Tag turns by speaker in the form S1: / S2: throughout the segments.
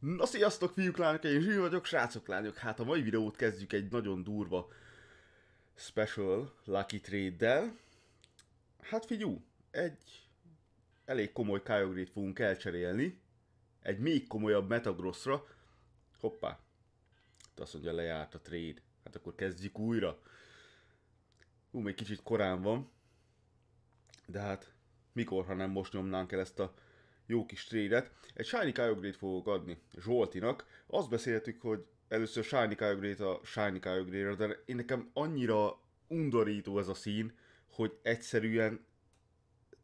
S1: Na sziasztok fiúk, lányok, én Zsű vagyok, srácok, lányok. Hát a mai videót kezdjük egy nagyon durva special lucky trade-del. Hát figyú, egy elég komoly kyogre fogunk elcserélni, egy még komolyabb Metagrossra. Hoppá, itt azt mondja lejárt a trade. Hát akkor kezdjük újra. Hú, még kicsit korán van, de hát mikor, ha nem most nyomnánk el ezt a jó kis trédet. Egy Shiny Kyogre-t fogok adni Zsoltinak. Azt beszéltük, hogy először Shiny kyogre a Shiny kyogre de én nekem annyira undorító ez a szín, hogy egyszerűen,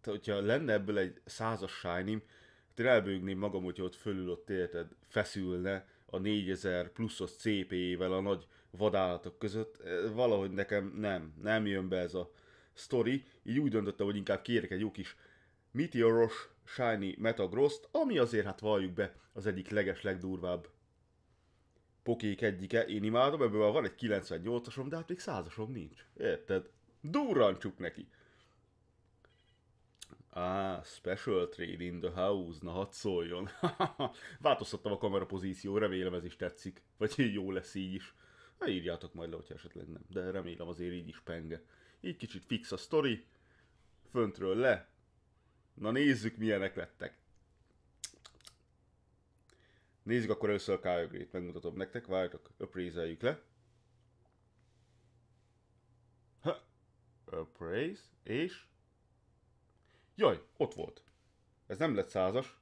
S1: hogyha lenne ebből egy százas shiny hát én elbőgném magam, hogyha ott fölül ott érted, feszülne a 4000 pluszos CP-vel a nagy vadállatok között. Eh, valahogy nekem nem, nem jön be ez a sztori, így úgy döntöttem, hogy inkább kérek egy jó kis meteoros Shiny Metagross-t, ami azért, hát valljuk be, az egyik leges legdurvább pokék egyike. Én imádom, ebből van egy 98-asom, de hát még 100 nincs. Érted? Durrancsuk neki! Á, ah, special trade in the house, na hadd szóljon. Változtattam a kamera pozíció, remélem ez is tetszik. Vagy jó lesz így is. Na hát írjátok majd le, hogyha esetleg nem, de remélem azért így is penge. Így kicsit fix a story, föntről le, Na nézzük, milyenek lettek. Nézzük akkor először a Kyogre-t, megmutatom nektek, várjatok, öprézeljük le. Ha, appraise, és... Jaj, ott volt. Ez nem lett százas.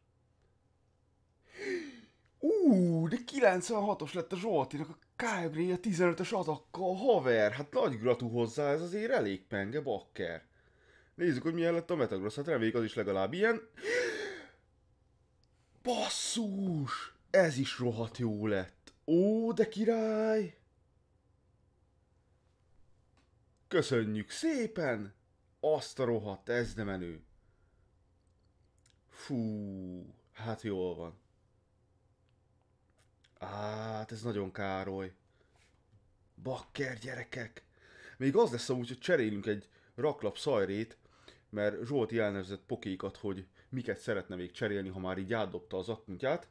S1: Ú, de 96-os lett a Zsoltinak a kávégrét, a 15-ös adakkal, haver, hát nagy gratú hozzá, ez azért elég penge bakker. Nézzük, hogy milyen lett a Metagross. Hát reméljük az is legalább ilyen. Basszus! Ez is rohadt jó lett. Ó, de király! Köszönjük szépen! Azt a rohadt, ez de menő. Fú, hát jól van. hát ez nagyon Károly. Bakker gyerekek! Még az lesz amúgy, hogy cserélünk egy raklap szajrét mert Zsolt jelnevezett pokékat, hogy miket szeretne még cserélni, ha már így átdobta az akkuntját.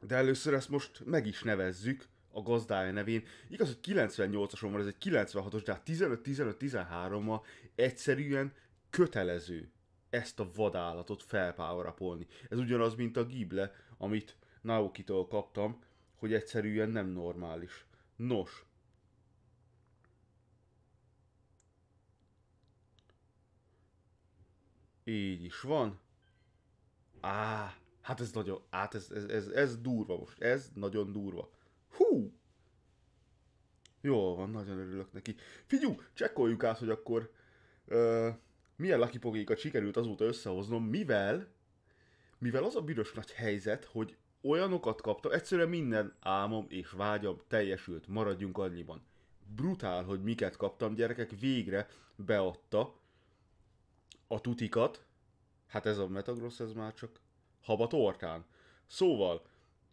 S1: De először ezt most meg is nevezzük a gazdája nevén. Igaz, hogy 98-ason van, ez egy 96-os, de hát 15-15-13-ma egyszerűen kötelező ezt a vadállatot felpowerapolni. Ez ugyanaz, mint a gible, amit Naoki-tól kaptam, hogy egyszerűen nem normális. Nos, Így is van. Á, hát ez nagyon, hát ez, ez, ez, ez durva most, ez nagyon durva. Hú! Jó van, nagyon örülök neki. Figyú, csekkoljuk át, hogy akkor ö, milyen Lucky Pogékat sikerült azóta összehoznom, mivel, mivel az a büdös nagy helyzet, hogy olyanokat kaptam, egyszerűen minden álmom és vágyam teljesült, maradjunk annyiban. Brutál, hogy miket kaptam, gyerekek, végre beadta a tutikat, hát ez a Metagross, ez már csak haba tortán. Szóval,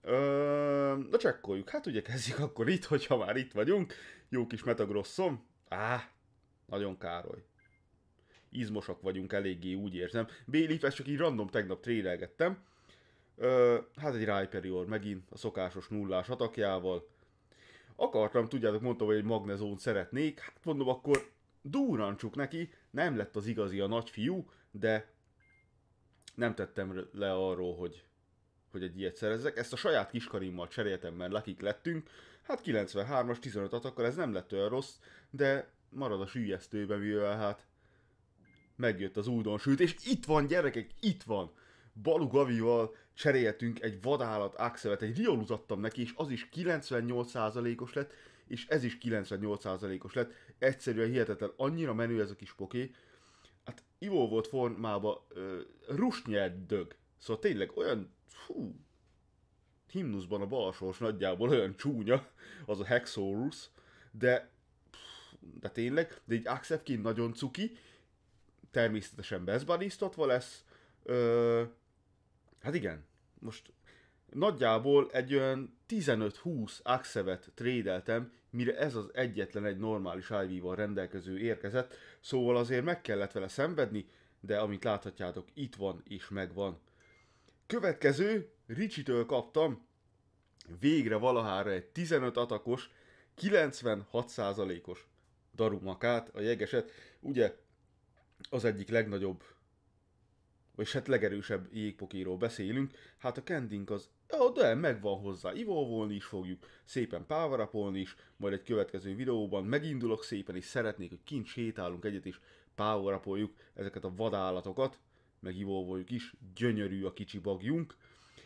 S1: Ö, na csekkoljuk, hát ugye kezdjük akkor itt, hogyha már itt vagyunk. Jó kis metagrosszom. Á, nagyon Károly. Izmosak vagyunk eléggé, úgy érzem. Bélif, ezt csak így random tegnap trédelgettem. Ö, hát egy Rhyperior megint a szokásos nullás atakjával. Akartam, tudjátok, mondtam, hogy egy magnezón szeretnék. Hát mondom, akkor durancsuk neki nem lett az igazi a nagyfiú, de nem tettem le arról, hogy, hogy egy ilyet szerezzek. Ezt a saját kiskarimmal cseréltem, mert lakik lettünk. Hát 93-as, 15 atakkal ez nem lett olyan rossz, de marad a sűjesztőbe, mivel hát megjött az újdonsült, és itt van gyerekek, itt van! Balu Gavival cseréltünk egy vadállat axelet, egy riolut neki, és az is 98%-os lett, és ez is 98%-os lett egyszerűen hihetetlen, annyira menő ez a kis poki, hát Ivó volt formába uh, rusnyelt dög, szóval tényleg olyan, hú, himnuszban a balsós nagyjából olyan csúnya, az a Hexorus, de de tényleg, de egy Axefkin nagyon cuki, természetesen bezbanisztatva lesz, uh, hát igen, most nagyjából egy olyan 15-20 Axevet trédeltem mire ez az egyetlen egy normális IV-val rendelkező érkezett, szóval azért meg kellett vele szenvedni, de amit láthatjátok, itt van és megvan. Következő, Ricsitől kaptam, végre valahára egy 15 atakos, 96%-os darumakát, a jegeset. Ugye az egyik legnagyobb, vagy hát legerősebb jégpokéról beszélünk. Hát a kending az de megvan hozzá, ivolvolni is fogjuk, szépen pávarapolni is, majd egy következő videóban megindulok szépen, és szeretnék, hogy kint sétálunk egyet, és pávarapoljuk ezeket a vadállatokat, meg ivolvoljuk is, gyönyörű a kicsi bagjunk,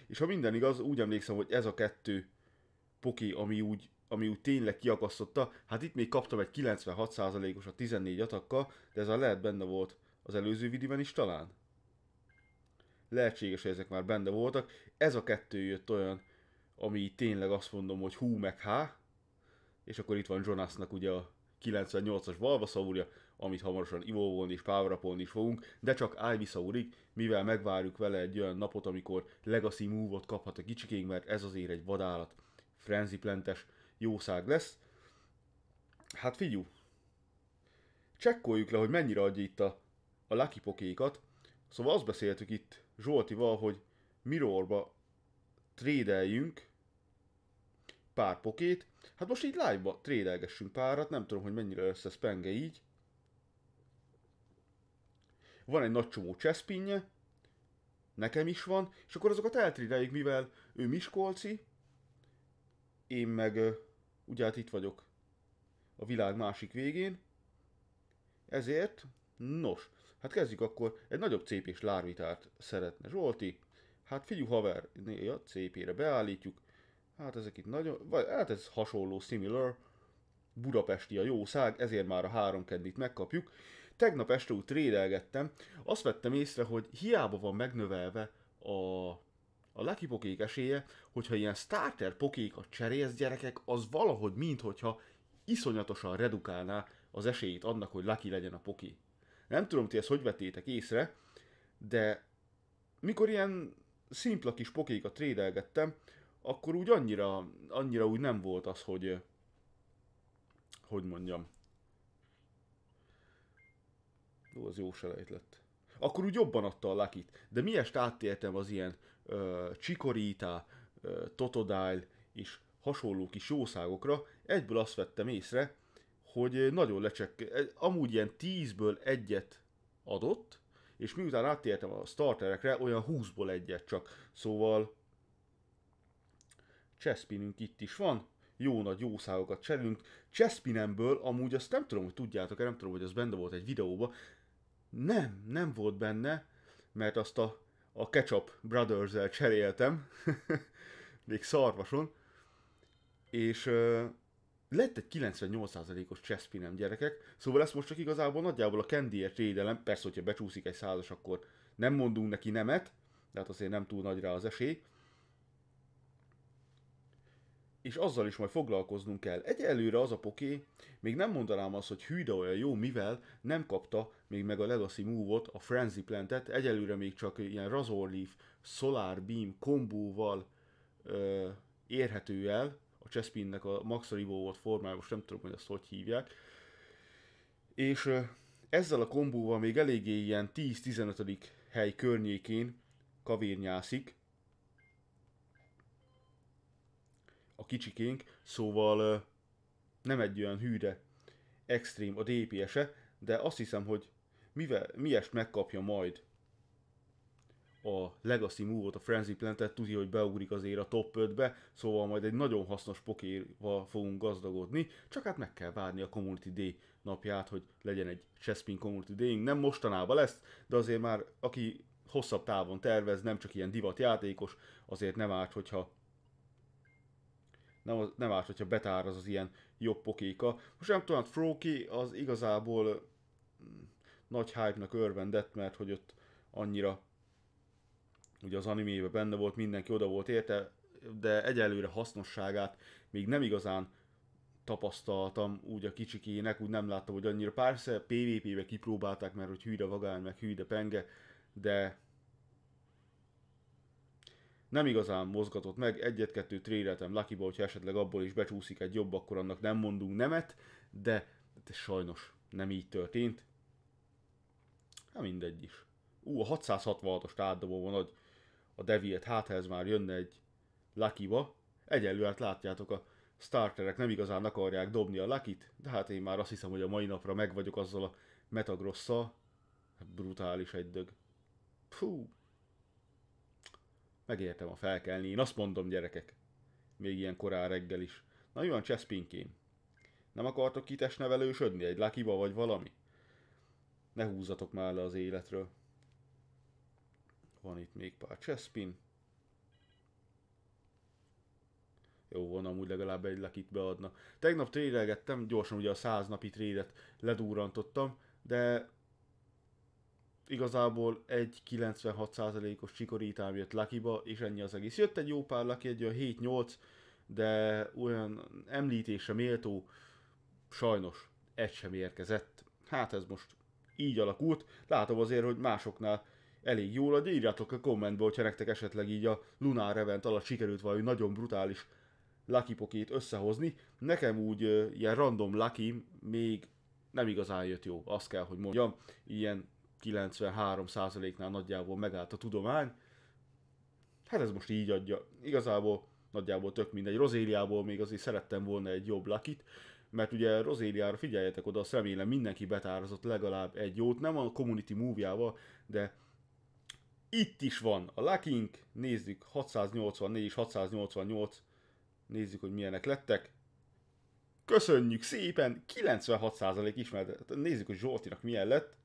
S1: és ha minden igaz, úgy emlékszem, hogy ez a kettő poké, ami úgy, ami úgy tényleg kiakasztotta, hát itt még kaptam egy 96%-os a 14 atakkal, de ez a lehet benne volt az előző videóban is talán lehetséges, hogy ezek már benne voltak. Ez a kettő jött olyan, ami tényleg azt mondom, hogy hú meg há, és akkor itt van Jonasnak ugye a 98-as balbaszavúrja, amit hamarosan ivóvolni és powerapolni is fogunk, de csak Ivy mivel megvárjuk vele egy olyan napot, amikor Legacy Move-ot kaphat a kicsikénk, mert ez azért egy vadállat, frenzy plentes jószág lesz. Hát figyú, csekkoljuk le, hogy mennyire adja itt a, a Lucky Pokékat. Szóval azt beszéltük itt Zsoltival, hogy Mirrorba trédeljünk pár pokét. Hát most így live-ba trédelgessünk párat, nem tudom, hogy mennyire lesz ez penge így. Van egy nagy csomó cseszpinje, nekem is van, és akkor azokat eltrédeljük, mivel ő Miskolci, én meg ugye hát itt vagyok a világ másik végén. Ezért, nos, Hát kezdjük akkor, egy nagyobb és lárvitát szeretne Zsolti. Hát figyú haver, néha re beállítjuk. Hát ezek itt nagyon, vagy hát ez hasonló, similar. Budapesti a jó szág, ezért már a három kendit megkapjuk. Tegnap este úgy trédelgettem, azt vettem észre, hogy hiába van megnövelve a a Lucky Pokék esélye, hogyha ilyen starter pokékat cserélsz gyerekek, az valahogy minthogyha iszonyatosan redukálná az esélyt annak, hogy Lucky legyen a poké. Nem tudom, ti ezt hogy vettétek észre, de mikor ilyen szimpla kis pokékat trédelgettem, akkor úgy annyira, annyira úgy nem volt az, hogy hogy mondjam. Ó, az jó selejt lett. Akkor úgy jobban adta a lakit. De miest áttértem az ilyen ö, csikorítá, ö, totodile és hasonló kis jószágokra, egyből azt vettem észre, hogy eh, nagyon lecsek, eh, amúgy ilyen tízből egyet adott, és miután áttértem a starterekre, olyan 20-ból egyet csak. Szóval Chesspinünk itt is van, jó nagy jószágokat cserélünk. Chesspinemből amúgy azt nem tudom, hogy tudjátok-e, nem tudom, hogy az benne volt egy videóba. Nem, nem volt benne, mert azt a, a Ketchup Brothers-el cseréltem, még szarvason, és lett egy 98%-os chesspinem gyerekek, szóval ezt most csak igazából nagyjából a Candyért védelem, persze, hogyha becsúszik egy százas, akkor nem mondunk neki nemet, de hát azért nem túl nagy rá az esély. És azzal is majd foglalkoznunk kell. Egyelőre az a poké, még nem mondanám azt, hogy hű, de olyan jó, mivel nem kapta még meg a Legacy Move-ot, a Frenzy Plantet, egyelőre még csak ilyen Razor Leaf, Solar Beam kombóval ö, érhető el, a Chespinnek a Maxarivo volt formája, most nem tudom, hogy ezt hogy hívják. És ezzel a kombóval még eléggé ilyen 10-15. hely környékén kavérnyászik a kicsikénk, szóval nem egy olyan hűre extrém a DPS-e, de azt hiszem, hogy mivel, miest megkapja majd a Legacy Move-ot, a Frenzy Plantet, tudja, hogy beugrik azért a top 5-be, szóval majd egy nagyon hasznos pokéval fogunk gazdagodni, csak hát meg kell várni a Community Day napját, hogy legyen egy Chesspin Community Day, nem mostanában lesz, de azért már aki hosszabb távon tervez, nem csak ilyen divatjátékos, azért nem árt, hogyha nem, nem árt, hogyha betár az ilyen jobb pokéka. Most nem tudom, hát Froki az igazából mm, nagy hype-nak örvendett, mert hogy ott annyira ugye az animében benne volt, mindenki oda volt érte, de egyelőre hasznosságát még nem igazán tapasztaltam úgy a kicsikének, úgy nem láttam, hogy annyira párszor PvP-be kipróbálták, mert hogy hűde vagány, meg hűde penge, de nem igazán mozgatott meg, egyet-kettő lucky Lakiba, hogyha esetleg abból is becsúszik egy jobb, akkor annak nem mondunk nemet, de, de sajnos nem így történt. Hát mindegy is. Ú, a 666 os átdobom van, hogy a Deviet, hát ez már jönne egy Lakiba. Egyelőre hát látjátok, a starterek nem igazán akarják dobni a Lakit, de hát én már azt hiszem, hogy a mai napra meg vagyok azzal a metagrosszal. Brutális egy dög. Pfú. Megértem a felkelni, én azt mondom gyerekek. Még ilyen korán reggel is. Na mi van Cseszpinkén? Nem akartok kitesnevelősödni egy lakiba vagy valami? Ne húzzatok már le az életről. Van itt még pár chesspin. Jó volna, amúgy legalább egy lakit beadna. Tegnap trédelgettem, gyorsan ugye a 100 napi trédet ledúrantottam, de igazából egy 96%-os sikorítám jött Lakiba, és ennyi az egész. Jött egy jó pár Laki, egy olyan 7-8, de olyan említése méltó, sajnos egy sem érkezett. Hát ez most így alakult. Látom azért, hogy másoknál elég jól de Írjátok a kommentbe, hogyha nektek esetleg így a Lunar Event alatt sikerült valami nagyon brutális Lucky Pokét összehozni. Nekem úgy ilyen random Lucky még nem igazán jött jó, azt kell, hogy mondjam. Ilyen 93%-nál nagyjából megállt a tudomány. Hát ez most így adja. Igazából nagyjából tök mindegy. Rozéliából még azért szerettem volna egy jobb lakit, mert ugye Rozéliára figyeljetek oda, azt remélem mindenki betározott legalább egy jót, nem a Community múvjával, de itt is van a Lakink, nézzük 684 és 688, nézzük, hogy milyenek lettek. Köszönjük szépen, 96% ismert, nézzük, hogy Zsoltinak milyen lett.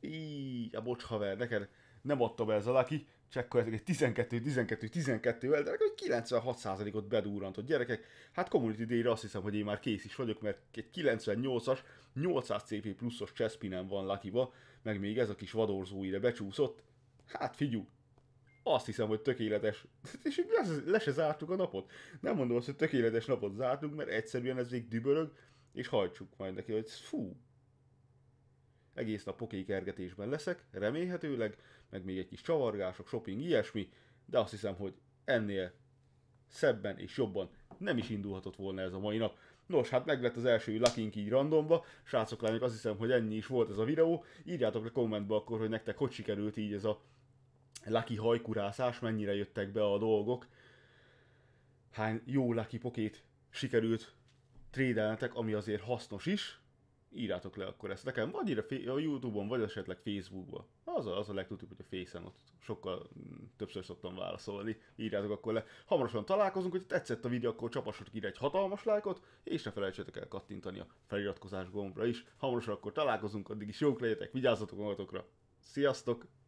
S1: Így, a bocs haver, neked nem adta be ez a Laki, csekkoljátok egy 12 12 12 el de nekem 96%-ot bedúrantott gyerekek. Hát Community day azt hiszem, hogy én már kész is vagyok, mert egy 98-as, 800 CP pluszos chesspinem van Lakiba, meg még ez a kis vadorzó ide becsúszott, hát figyú, azt hiszem, hogy tökéletes. És le se zártuk a napot. Nem mondom azt, hogy tökéletes napot zártunk, mert egyszerűen ez még dübörög, és hajtsuk majd neki, hogy fú, egész nap pokékergetésben leszek, remélhetőleg, meg még egy kis csavargások, shopping, ilyesmi, de azt hiszem, hogy ennél szebben és jobban nem is indulhatott volna ez a mai nap. Nos, hát meg lett az első lakink így randomba. Srácok, lányok, azt hiszem, hogy ennyi is volt ez a videó. Írjátok le kommentbe akkor, hogy nektek hogy sikerült így ez a laki hajkurászás, mennyire jöttek be a dolgok. Hány jó laki pokét sikerült trédelnetek, ami azért hasznos is írjátok le akkor ezt nekem, vagy a, a Youtube-on, vagy esetleg Facebook-on Az a, az a legtöbb, hogy a Face-en ott sokkal mm, többször szoktam válaszolni. Írjátok akkor le. Hamarosan találkozunk, hogy tetszett a videó, akkor csapassatok ide egy hatalmas lájkot, és ne felejtsetek el kattintani a feliratkozás gombra is. Hamarosan akkor találkozunk, addig is jók legyetek, vigyázzatok magatokra. Sziasztok!